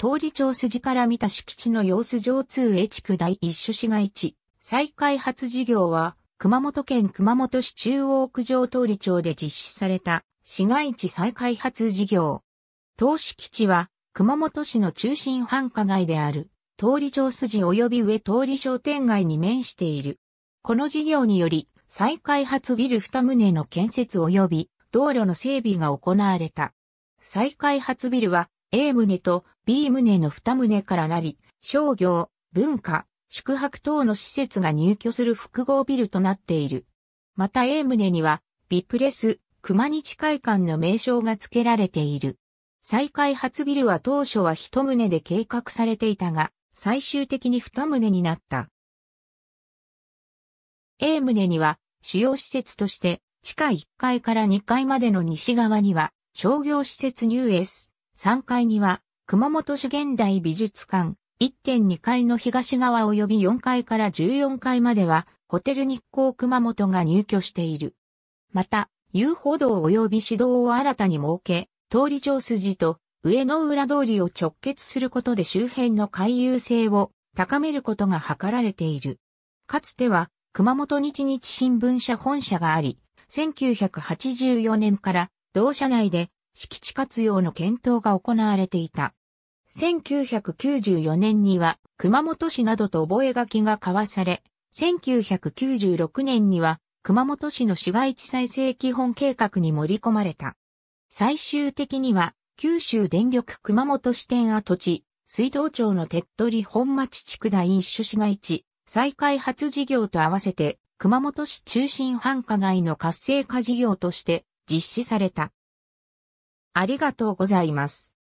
通り町筋から見た敷地の様子上 2A 地区第一種市街地。再開発事業は、熊本県熊本市中央区上通り町で実施された市街地再開発事業。投資基地は、熊本市の中心繁華街である、通り町筋及び上通り商店街に面している。この事業により、再開発ビル二棟の建設及び道路の整備が行われた。再開発ビルは A 棟と B 棟の2棟からなり、商業、文化、宿泊等の施設が入居する複合ビルとなっている。また A 棟には、ビプレス、熊日会館の名称が付けられている。再開発ビルは当初は一棟で計画されていたが、最終的に二棟になった。A 棟には、主要施設として、地下1階から2階までの西側には、商業施設ニュー3階には、熊本市現代美術館、1.2階の東側及び4階から14階までは、ホテル日光熊本が入居している。また、遊歩道及び市道を新たに設け、通り上筋と上野裏通りを直結することで周辺の回遊性を高めることが図られている。かつては、熊本日日新聞社本社があり、1984年から同社内で敷地活用の検討が行われていた。1994年には熊本市などと覚書が交わされ、1996年には熊本市の市街地再生基本計画に盛り込まれた。最終的には九州電力熊本支店跡地、水道町の手っ取り本町地区第一種市街地、再開発事業と合わせて熊本市中心繁華街の活性化事業として実施された。ありがとうございます。